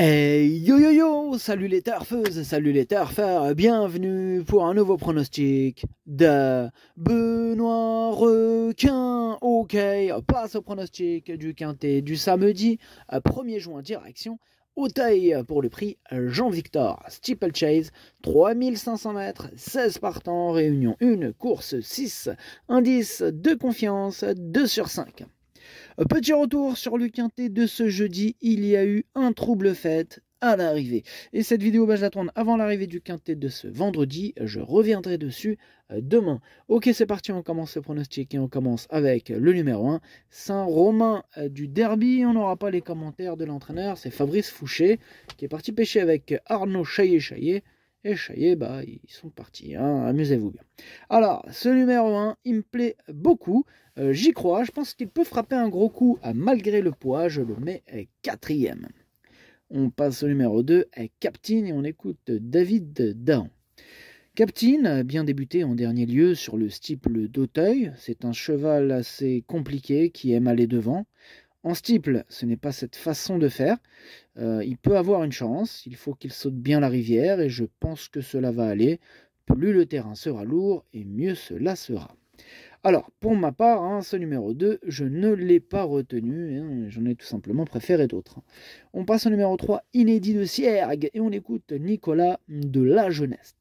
Hey yo yo yo, salut les turfeuses, salut les turfeurs, bienvenue pour un nouveau pronostic de Benoît Requin. Ok, passe au pronostic du quintet du samedi 1er euh, juin, direction Auteuil pour le prix Jean-Victor. Steeplechase, 3500 mètres, 16 partants, réunion 1, course 6, indice de confiance 2 sur 5. Petit retour sur le quintet de ce jeudi, il y a eu un trouble fait à l'arrivée. Et cette vidéo, va bah, je la avant l'arrivée du quintet de ce vendredi. Je reviendrai dessus euh, demain. Ok, c'est parti, on commence le pronostic et on commence avec le numéro 1, Saint-Romain euh, du Derby. On n'aura pas les commentaires de l'entraîneur, c'est Fabrice Fouché qui est parti pêcher avec Arnaud Chaillet-Chaillet. Et bah, ils sont partis. Hein, Amusez-vous bien. Alors, ce numéro 1, il me plaît beaucoup. Euh, j'y crois. Je pense qu'il peut frapper un gros coup ah, malgré le poids. Je le mets euh, quatrième. On passe au numéro 2, euh, Captain, et on écoute David Dahan. Captain, a bien débuté en dernier lieu sur le steeple d'Auteuil, c'est un cheval assez compliqué qui aime aller devant. En steeple, ce n'est pas cette façon de faire. Euh, il peut avoir une chance, il faut qu'il saute bien la rivière et je pense que cela va aller. Plus le terrain sera lourd et mieux cela sera. Alors, pour ma part, hein, ce numéro 2, je ne l'ai pas retenu, hein, j'en ai tout simplement préféré d'autres. On passe au numéro 3, inédit de ciergue, et on écoute Nicolas de la Jeunesse.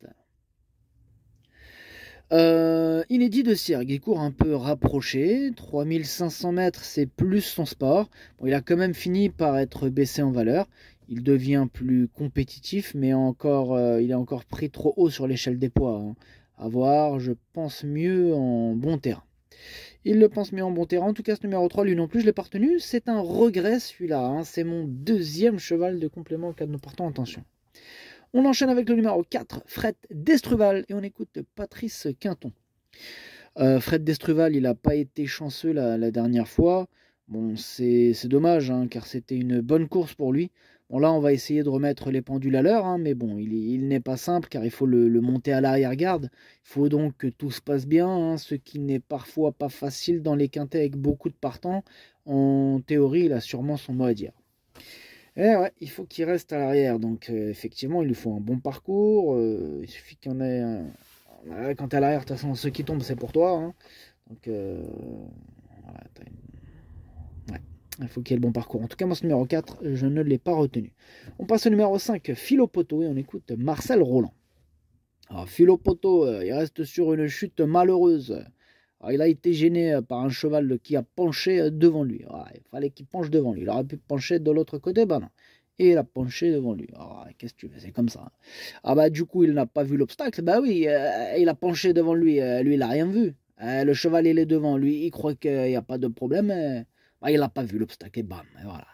Euh, inédit de cirque, il court un peu rapproché, 3500 mètres c'est plus son sport. il a quand même fini par être baissé en valeur, il devient plus compétitif, mais encore, euh, il est encore pris trop haut sur l'échelle des poids. Hein. À voir, je pense mieux en bon terrain. Il le pense mieux en bon terrain, en tout cas ce numéro 3, lui non plus, je l'ai pas retenu. C'est un regret celui-là, hein. c'est mon deuxième cheval de complément cas de nous portant attention. On enchaîne avec le numéro 4, Fred Destruval, et on écoute Patrice Quinton. Euh, Fred Destruval, il n'a pas été chanceux la, dernière fois. Bon, c'est dommage, hein, car c'était une bonne course pour lui. Bon, là, on va essayer de remettre les pendules à l'heure, hein, mais bon, il, n'est pas simple, car il faut le, monter à l'arrière-garde. Il faut donc que tout se passe bien, hein, ce qui n'est parfois pas facile dans les quintets avec beaucoup de partants. En théorie, il a sûrement son mot à dire. Eh ouais, il faut qu'il reste à l'arrière. Donc euh, effectivement, il lui faut un bon parcours. Euh, il suffit qu'il y en ait un... Quand quand es à l'arrière, de toute façon, ceux qui tombent, c'est pour toi. Hein. Donc euh, une... ouais. il faut qu'il y ait le bon parcours. En tout cas, moi, ce numéro 4, je ne l'ai pas retenu. On passe au numéro 5, Philopoto, et on écoute Marcel Roland. Alors, Poteau il reste sur une chute malheureuse ah, il a été gêné euh, par un cheval qui a penché euh, devant lui. Ah, il fallait qu'il penche devant lui. Il aurait pu pencher de l'autre côté, ben non. Et il a penché devant lui. Ah, qu'est-ce que tu veux, c'est comme ça. Hein. Ah bah du coup, il n'a pas vu l'obstacle. Bah oui, euh, il a penché devant lui. lui, il n'a rien vu. le cheval, il est devant lui. Il croit qu'il n'y a pas de problème. Bah, il n'a pas vu l'obstacle. Et bam, et voilà.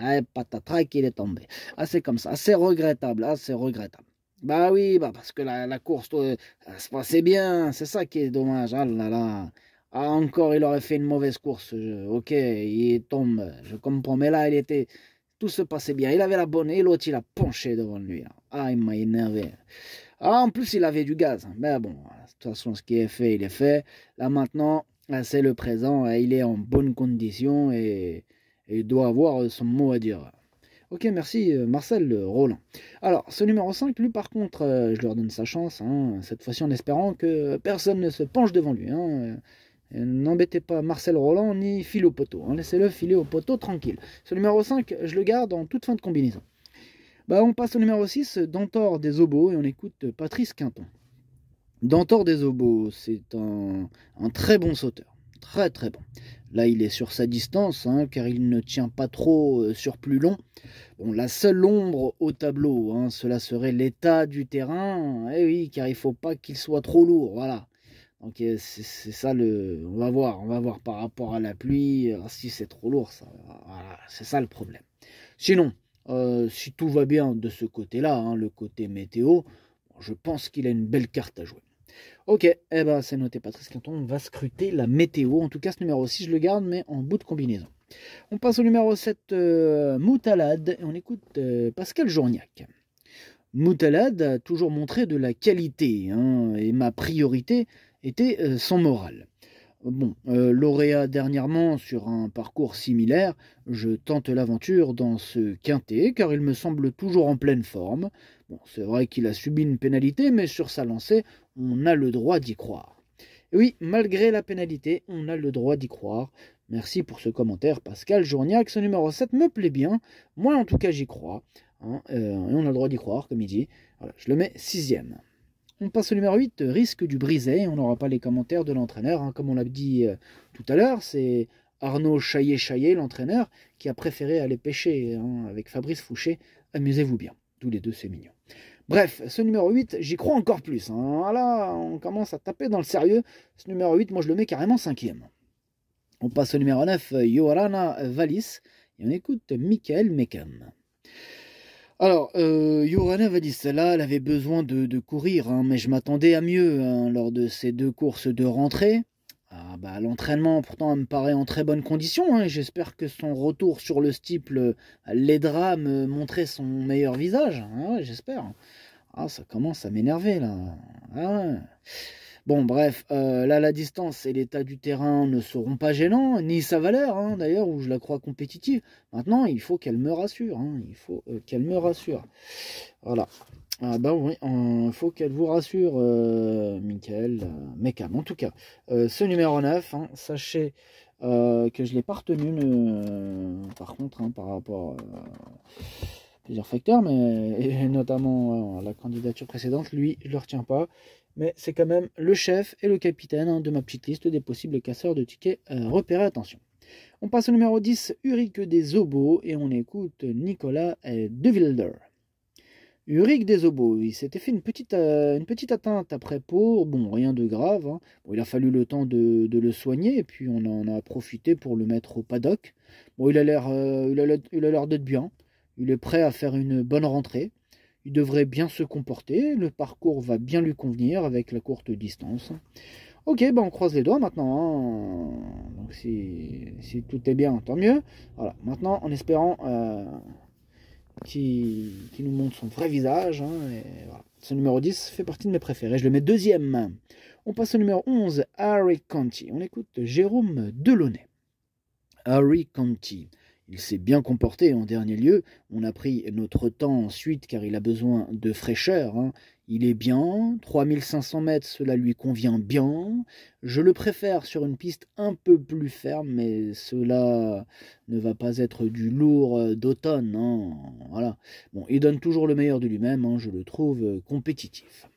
Eh, eh, patatrac, il est tombé. Ah, c'est comme ça. C'est regrettable. C'est regrettable. Bah oui, bah parce que la, course euh, se passait bien, c'est ça qui est dommage. Ah là là. Ah encore, il aurait fait une mauvaise course. ok, il tombe, je comprends. Mais là, il était. Tout se passait bien. Il avait la bonne et l'autre, il a penché devant lui. Ah, il m'a énervé. Ah, en plus, il avait du gaz. Hein. Mais bon, de toute façon, ce qui est fait, il est fait. Là maintenant, c'est le présent. Hein, il est en bonne condition et il doit avoir son mot à dire. Ok, merci euh, Marcel euh, Roland. Alors, ce numéro 5, lui par contre, euh, je leur donne sa chance, hein, cette fois-ci en espérant que personne ne se penche devant lui. Hein. N'embêtez pas Marcel Roland ni file au poteau, hein. laissez-le filer au poteau tranquille. Ce numéro 5, je le garde en toute fin de combinaison. Bah, on passe au numéro 6, Dantor des Obos, et on écoute Patrice Quinton. Dantor des Obos, c'est un très bon sauteur, très très bon. Là, il est sur sa distance, hein, car il ne tient pas trop euh, sur plus long. Bon, la seule ombre au tableau, hein, cela serait l'état du terrain. Eh oui, car il ne faut pas qu'il soit trop lourd, voilà. Donc euh, c'est ça le... On va voir, on va voir par rapport à la pluie, euh, si c'est trop lourd, c'est ça le problème. Sinon, si tout va bien de ce côté-là, hein, le côté météo, je pense qu'il a une belle carte à jouer. Ok, eh ben, c'est noté Patrice Quinton, on va scruter la météo. En tout cas, ce numéro 6, je le garde, mais en bout de combinaison. On passe au numéro 7, euh, Moutalade, et on écoute euh, Pascal Journiac. Moutalade a toujours montré de la qualité, hein, et ma priorité était euh, son moral. Bon, euh, lauréat dernièrement sur un parcours similaire, je tente l'aventure dans ce quintet car il me semble toujours en pleine forme. Bon, c'est vrai qu'il a subi une pénalité, mais sur sa lancée, on a le droit d'y croire. oui, malgré la pénalité, on a le droit d'y croire. Merci pour ce commentaire, Pascal Journiac. Ce numéro 7 me plaît bien. Moi, en tout cas, j'y crois. Hein, euh, et on a le droit d'y croire, comme il dit. je le mets sixième. On passe au numéro 8, risque du brisé. On n'aura pas les commentaires de l'entraîneur. Hein. Comme on l'a dit euh, tout à l'heure, c'est Arnaud Chaillet-Chaillet, l'entraîneur, qui a préféré aller pêcher hein, avec Fabrice Fouché. Amusez-vous bien. Tous les deux, c'est mignon. Bref, ce numéro 8, j'y crois encore plus. Hein. Ah là, on commence à taper dans le sérieux. Ce numéro 8, moi, je le mets carrément cinquième. On passe au numéro 9, Yorana Valis. Et on écoute Michael Meckham. Alors, euh, dit cela, elle avait besoin de, courir, hein, mais je m'attendais à mieux hein, lors de ces deux courses de rentrée. Ah, bah, L'entraînement, pourtant, me paraît en très bonne condition. Hein, j'espère que son retour sur le stiple l'aidera à me euh, montrer son meilleur visage. Ah j'espère. Ah, ça commence à m'énerver, là. Ah Bon, bref, euh, là, la distance et l'état du terrain ne seront pas gênants, ni sa valeur, hein, d'ailleurs, où je la crois compétitive. Maintenant, il faut qu'elle me rassure. Hein, il faut euh, qu'elle me rassure. Voilà. Ah bah oui, il euh, faut qu'elle vous rassure, euh, Michael Mekam. En tout cas, ce numéro 9, hein, sachez que je ne l'ai pas retenu, par contre, par rapport à plusieurs facteurs, mais et notamment la candidature précédente, lui, je ne le retiens pas mais c'est quand même le chef et le capitaine hein, de ma petite liste des possibles casseurs de tickets euh, repérés. Attention. On passe au numéro 10, Urique des Obos, et on écoute Nicolas De Wilder. Urique des Obos, il s'était fait une petite, euh, une petite atteinte après pour. bon, rien de grave. Hein. il a fallu le temps de, le soigner, et puis on en a profité pour le mettre au paddock. Bon, il a l'air euh, l'air d'être bien, il est prêt à faire une bonne rentrée. Il devrait bien se comporter, le parcours va bien lui convenir avec la courte distance. Ok, ben on croise les doigts maintenant. Hein. Donc si, tout est bien, tant mieux. Voilà, maintenant en espérant euh, qu'il nous montre son vrai visage. Hein, Ce numéro 10 fait partie de mes préférés. Je le mets deuxième. On passe au numéro 11, Harry Conti. On écoute Jérôme Delaunay. Harry Conti. Il s'est bien comporté en dernier lieu. On a pris notre temps ensuite car il a besoin de fraîcheur. Hein. Il est bien, 3500 mètres, cela lui convient bien. Je le préfère sur une piste un peu plus ferme, mais cela ne va pas être du lourd euh, d'automne. Hein, voilà. Bon, il donne toujours le meilleur de lui-même, hein, je le trouve euh, compétitif.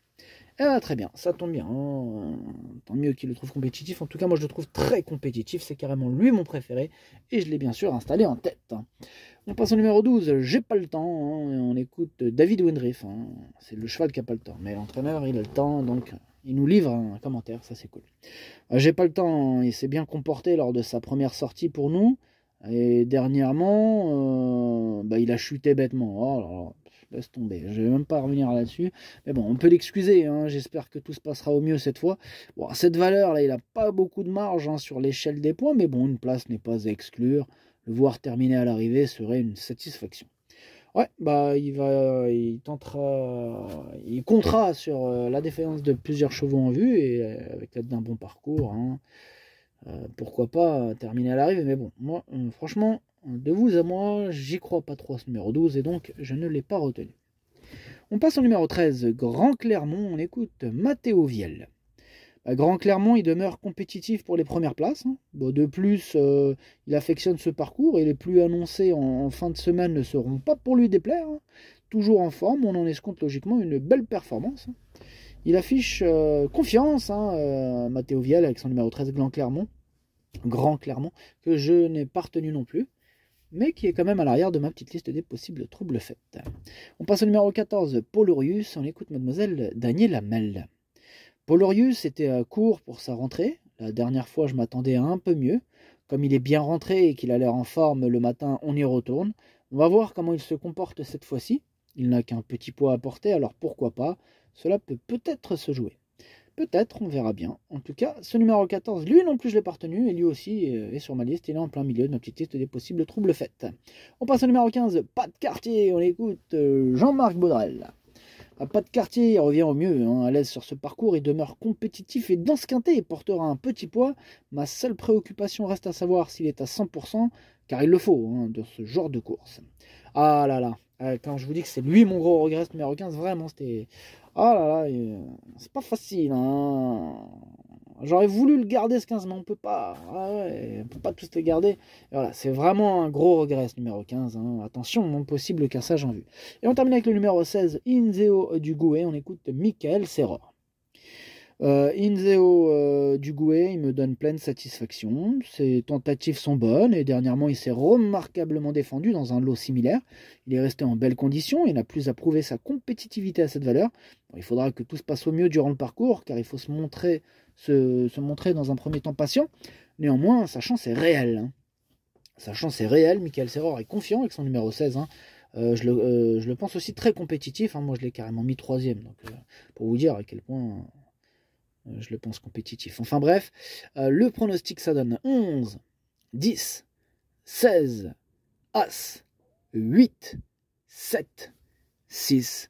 Ah, très bien, ça tombe bien. Tant mieux qu'il le trouve compétitif. En tout cas, moi, je le trouve très compétitif. C'est carrément lui mon préféré. Et je l'ai bien sûr installé en tête. On passe au numéro 12. J'ai pas le temps. Hein. On écoute David Wendriff. Hein. C'est le cheval qui a pas le temps. Mais l'entraîneur, il a le temps. Donc, il nous livre un commentaire. Ça, c'est cool. Euh, j'ai pas le temps. Il s'est bien comporté lors de sa première sortie pour nous. Et dernièrement, euh, bah, il a chuté bêtement. Oh laisse tomber. Je vais même pas revenir là-dessus. Mais bon, on peut l'excuser. Hein. J'espère que tout se passera au mieux cette fois. cette valeur, là, il n'a pas beaucoup de marge hein, sur l'échelle des points. Mais bon, une place n'est pas à exclure. Le voir terminer à l'arrivée serait une satisfaction. Ouais, bah il va, il comptera sur euh, la défaillance de plusieurs chevaux en vue et euh, avec l'aide d'un bon parcours. Hein. Euh, pourquoi pas terminer à l'arrivée, mais bon, moi, franchement, de vous à moi, j'y crois pas trop ce numéro 12 et donc je ne l'ai pas retenu. On passe au numéro 13, Grand Clermont, on écoute Mathéo Viel. Bah, Grand Clermont, il demeure compétitif pour les premières places. Hein. Bah, de plus, euh, il affectionne ce parcours et les plus annoncés en, fin de semaine ne seront pas pour lui déplaire. Hein. Toujours en forme, on en escompte logiquement une belle performance. Hein. Il affiche euh, confiance, hein, euh, Mathéo Viel, avec son numéro 13, Grand Clermont. Grand Clermont, que je n'ai pas retenu non plus mais qui est quand même à l'arrière de ma petite liste des possibles troubles faits. On passe au numéro 14, Paulorius, on écoute mademoiselle Daniela Mel. Paulorius était à euh, court pour sa rentrée, la dernière fois je m'attendais à un peu mieux, comme il est bien rentré et qu'il a l'air en forme le matin, on y retourne. On va voir comment il se comporte cette fois-ci. Il n'a qu'un petit poids à porter, alors pourquoi pas Cela peut peut-être se jouer. Peut-être, on verra bien. En tout cas, ce numéro 14, lui non plus je l'ai pas et lui aussi euh, est sur ma liste, il est en plein milieu de notre petite liste des possibles troubles faites. On passe au numéro 15, pas de quartier, on écoute euh, Jean-Marc Baudrel pas de quartier, il revient au mieux, hein, à l'aise sur ce parcours, il demeure compétitif et dans ce quintet, il portera un petit poids. Ma seule préoccupation reste à savoir s'il est à 100%, car il le faut de hein, dans ce genre de course. Ah là là, euh, quand je vous dis que c'est lui mon gros regret ce numéro 15, vraiment, c'était... Ah là là, euh, c'est pas facile. Hein J'aurais voulu le garder ce 15, mais on peut pas. Ah on peut pas tous les garder. voilà, c'est vraiment un gros regret ce numéro 15. Hein. Attention, mon possible cassage j'en vue. Et on termine avec le numéro 16, Inzeo euh, Dugoué. On écoute Michael Serra. Euh, Inzeo euh, il me donne pleine satisfaction. Ses tentatives sont bonnes et dernièrement, il s'est remarquablement défendu dans un lot similaire. Il est resté en belle condition et n'a plus à prouver sa compétitivité à cette valeur. il faudra que tout se passe au mieux durant le parcours car il faut se montrer se, montrer dans un premier temps patient. Néanmoins, sa chance est réelle, hein. sa chance est réelle, Michael Serror est confiant avec son numéro 16. Hein. Euh, euh, je, le, pense aussi très compétitif. Hein. Moi, je l'ai carrément mis troisième. Euh, pour vous dire à quel point je le pense compétitif. Enfin bref, le pronostic, ça donne 11, 10, 16, As, 8, 7, 6,